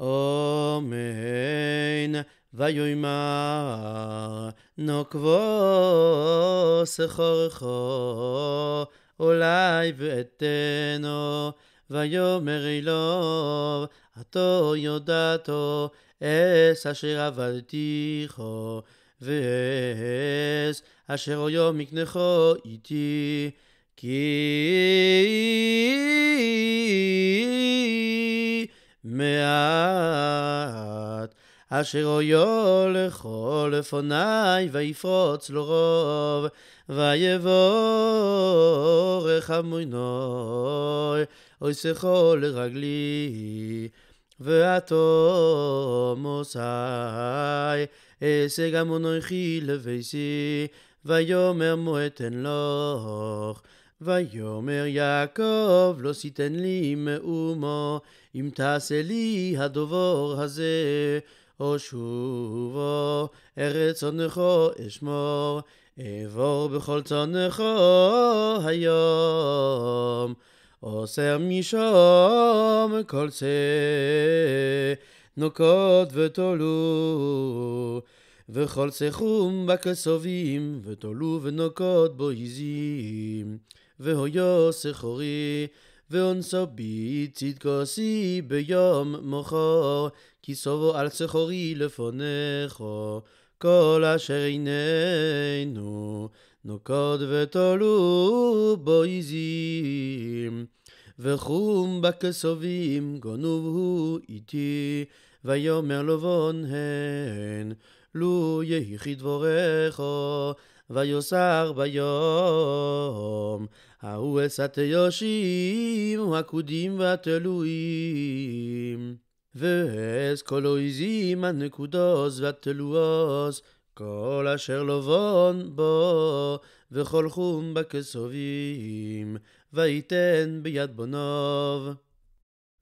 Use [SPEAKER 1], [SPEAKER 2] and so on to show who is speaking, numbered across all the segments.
[SPEAKER 1] אמן ויאמר נוקבו סחורכו אולי ואתנו ויאמר אילוב עתו יודעתו אס אשר עבדתיכו ואס אשר היום מקנכו איתי כי מעט, אשר אויו לכל לפוני, ויפרוץ לו רוב, ויבורך אמונוי, אוי שכו לרגלי, ואתומוס היי, אשג אמונוי חי לביסי, ויאמר מועתן לוך. ויאמר יעקב, לא שיתן לי מאומו, אם תעשה לי הדובור הזה, או שובו, ארץ צונכו אשמור, אעבור בכל צונכו היום. עושה משום כל צה, נוקות ותולו. וכל שחום בכסובים, ותולו ונוקות בו עזים. והויו שכורי, ואונסו בי צדקו שי ביום מוחו, כי סובו על שכורי לפונך, כל אשר עינינו, נוקוד ותולו בו עזים. וחום בכסובים גונוב הוא איתי, ויאמר לבון הן, לו יהי כדבורכו, ויוסר ביום. ההוא עצת יושים, הכודים והתלויים. ואז כל העזים הנקודוס והתלועוס, כל אשר לבון בו, וכל חום בכסובים, ויתן ביד בונוב.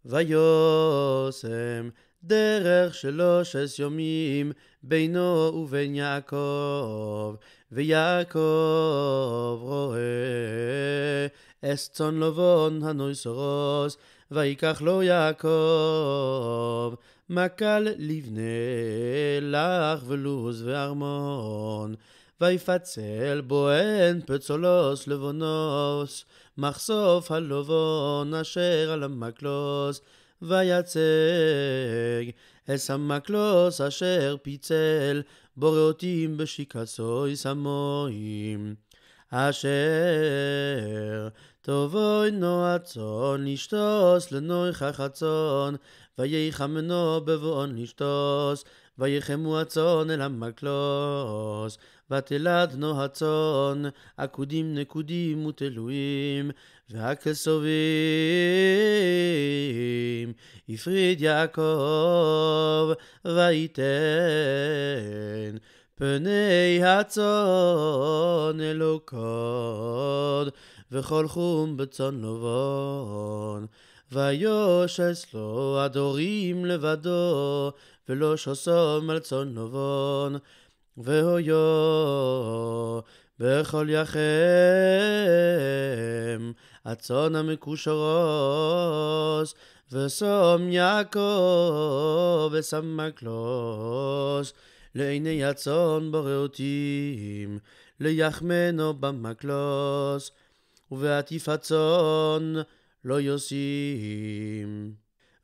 [SPEAKER 1] ויוסם דרך שלוש עש יומים בינו ובין יעקב, ויעקב רואה אס צאן לבון הנויס רוס, ויקח לו יעקב מקל לבנה לך ולוז וארמון, ויפצל בוהן פצולוס לבונוס, מחשוף הלבון אשר על המקלוס, ויצג. אסמקלוס אשר פיצל, בוראותים בשיקסוי סמויים. אשר תבואי נו הצאן לשתוס לנויכך הצאן, ויחמנו בבואון לשתוס, ויחמו הצאן אל המקלוס, ותלדנו הצאן, עקודים נקודים ותלויים, והכסובים, הפריד יעקב, ויתן. פני הצאן אלוקות וכל חום בצאן לבון. ויושס לו הדורים לבדו, ולא שוסום על צאן לבון. והויו בכל יחם, הצאן המקושרוס, ושום יעקב ושמק לעיני הצאן בוראותים, ליחמנו במקלוס. ובעטיף הצאן לא יוסים.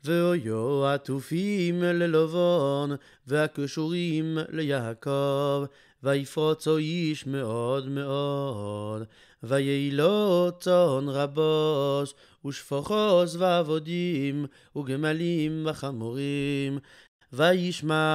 [SPEAKER 1] ואויו עטופים ללבון, והקשורים ליעקב, ויפרוצו איש מאוד מאוד. ויעילו צאן רבוס, ושפוכו זבעבודים, וגמלים וחמורים. וישמע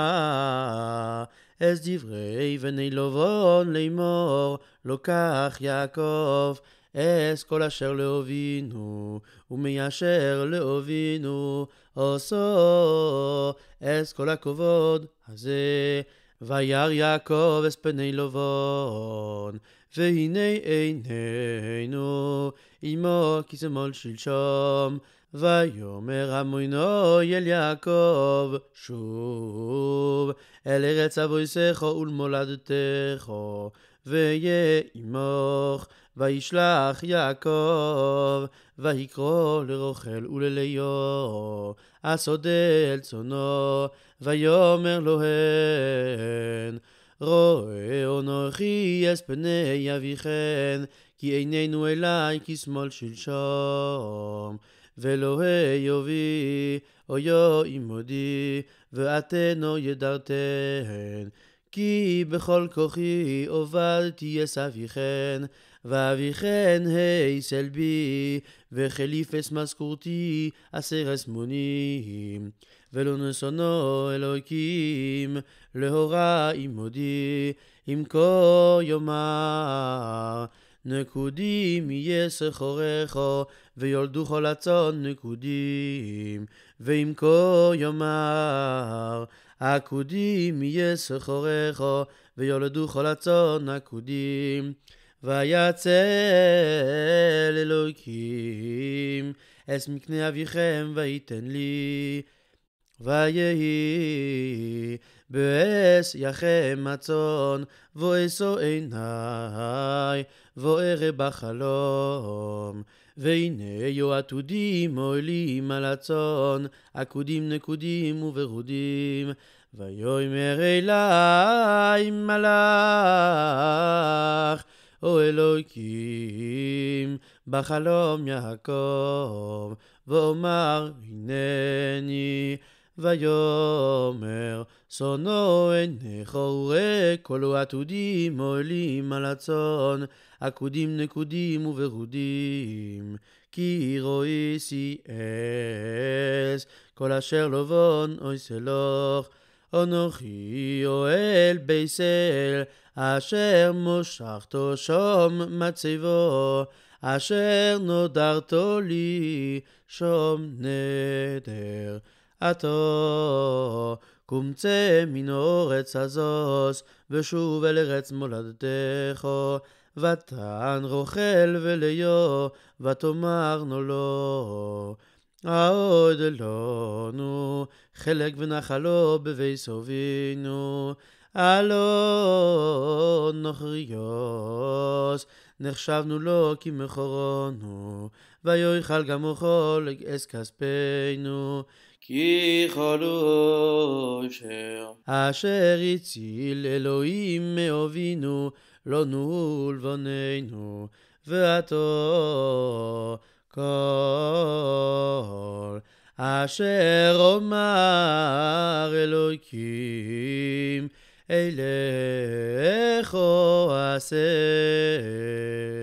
[SPEAKER 1] אז דברי בני לבון לאמור, לוקח לא יעקב. אס כל אשר להובינו, ומי אשר להובינו, עושו, אס כל הכבוד הזה. וירא יעקב אס פני לבון, והנה עינינו, עמו כשמאל שלשום. ויאמר המוינו אל יעקב שוב, אל ארץ אבויסךו ולמולדתךו. ויהיה עמך, וישלח יעקב, ויקרא לרוכל ולליאו, הסודה אל צונו, ויאמר לו הן, רואה אנוכי אס פני אביכן, כי איננו אלי כשמאל שלשום. ואלוהי יובי, אויו עמודי, ואתנו ידרתן. כי בכל כוחי הובלתי אס אספיכן, ואביכן היסל בי, וחליף אס מזכורתי אס מונים. ולא נשונו אלוקים, להורא עמודי, אם כה יאמר. נקודים יהיה ויולדו כל הצאן נקודים, ואם כה יאמר. עקודים יהיה סחורך, ויולדו כל הצאן עקודים. ויצל אלוקים, אס מקנה אביכם ויתן לי. ויהי באס יחם הצאן, ואסו עיניי, וארא בחלום. והנה עתודים עולים על הצאן, עקודים נקודים וברודים. ויאמר אלי מלאך, או אלוקים, בחלום יעקב, ואומר הנני. ויאמר שונאו עיניך וראה קולו עתודים עולים על הצאן עקודים נקודים וברודים כי רואי סי-אס כל אשר לבון אוי סלוך אנוכי אוהל בייסל אשר מושכתו שום מצבו אשר נודרתו לי שום נדר עתו. קומצה מן אורץ הזוס, ושוב אל ארץ מולדתך, ותען רוכל וליו, ותאמרנו לו. העוד אלונו, חלק ונחלו בבי סובינו, אלון נוכריוס, נחשבנו לו כי ויאכל גם אוכל אס כספנו, כי כל אושר. אשר הציל אלוהים מאובינו, לא נול בוננו ועתו כל. אשר אומר אלוהים, אליך אעשה.